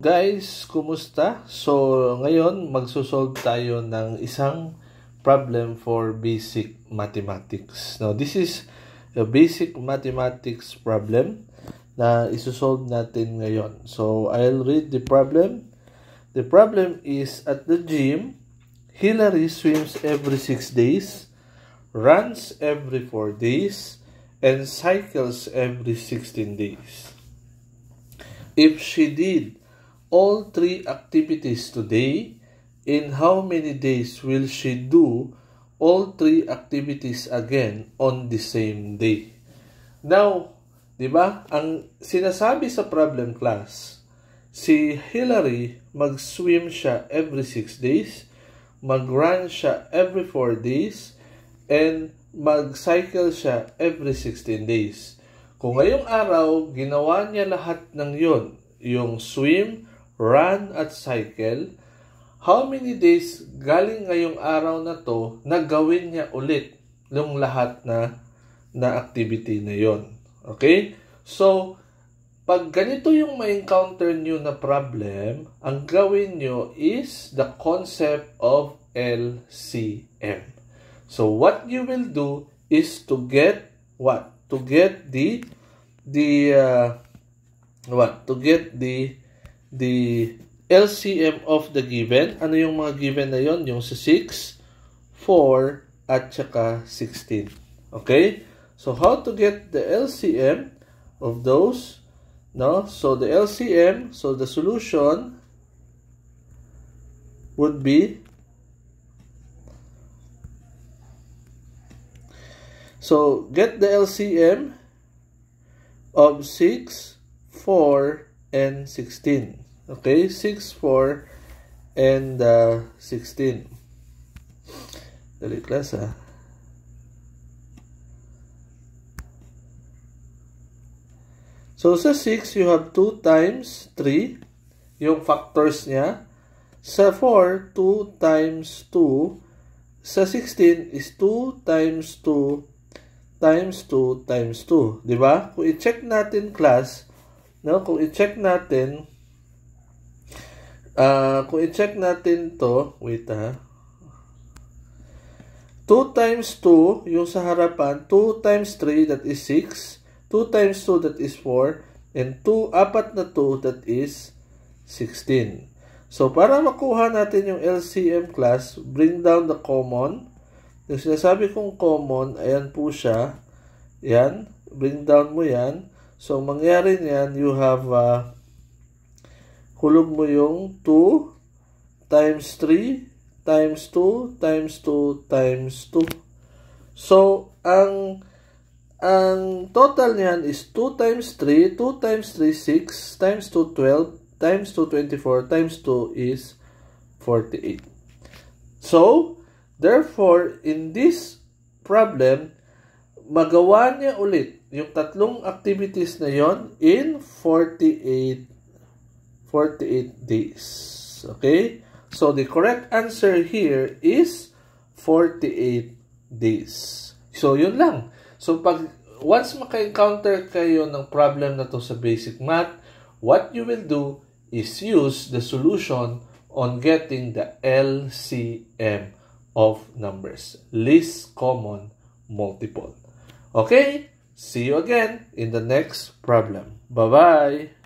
Guys, kumusta? So, ngayon magsosolve tayo ng isang problem for basic mathematics. Now, this is a basic mathematics problem na isosolve natin ngayon. So, I'll read the problem. The problem is at the gym, Hillary swims every 6 days, runs every 4 days, and cycles every 16 days. If she did all three activities today? In how many days will she do all three activities again on the same day? Now, di ba, ang sinasabi sa problem class, si Hillary mag-swim siya every 6 days, mag-run siya every 4 days, and mag-cycle siya every 16 days. Kung ngayong araw, ginawa niya lahat ng yon, yung swim, run at cycle, how many days galing ngayong araw na to na gawin niya ulit yung lahat na na activity na yon. Okay? So, pag ganito yung ma-encounter nyo na problem, ang gawin nyo is the concept of LCM. So, what you will do is to get what? To get the the uh, what? To get the the LCM of the given. Ano yung mga given na yon? Yung sa 6, 4, at saka 16. Okay? So, how to get the LCM of those? No? So, the LCM, so the solution would be So, get the LCM of 6, 4, and 16. Okay, 6, 4, and uh, 16. Dali class ah. So sa 6, you have 2 times 3, yung factors niya. Sa 4, 2 times 2. Sa 16 is 2 times 2 times 2 times 2. Diba? Kung i-check natin class, No? Kung i-check natin, uh, kung i-check natin to, wait ha, ah. 2 times 2, yung sa harapan, 2 times 3, that is 6, 2 times 2, that is 4, and 2, apat na 2, that is 16. So, para makuha natin yung LCM class, bring down the common. Yung sinasabi kong common, ayan po siya. Yan, bring down mo yan. So, mangyari niyan, you have, uh, hulog mo yung 2 times 3 times 2 times 2 times 2. So, ang ang total niyan is 2 times 3, 2 times 3, 6, times 2, 12, times 2, 24, times 2 is 48. So, therefore, in this problem, magawa niya ulit yung tatlong activities na yon in 48 48 days. Okay? So the correct answer here is 48 days. So yun lang. So pag once maka-encounter kayo ng problem na to sa basic math, what you will do is use the solution on getting the LCM of numbers, least common multiple. Okay, see you again in the next problem. Bye-bye.